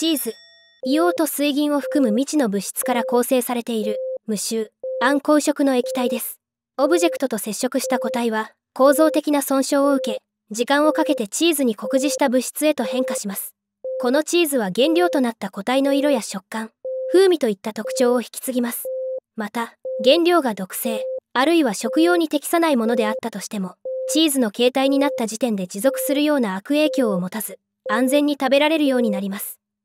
チーズ硫黄と水銀を含む未知の物質から構成されている無臭暗光色の液体ですオブジェクトと接触した個体は構造的な損傷を受け時間をかけてチーズに酷似した物質へと変化しますこのチーズは原料となった個体の色や食感風味といった特徴を引き継ぎますまた原料が毒性あるいは食用に適さないものであったとしてもチーズの形態になった時点で持続するような悪影響を持たず安全に食べられるようになります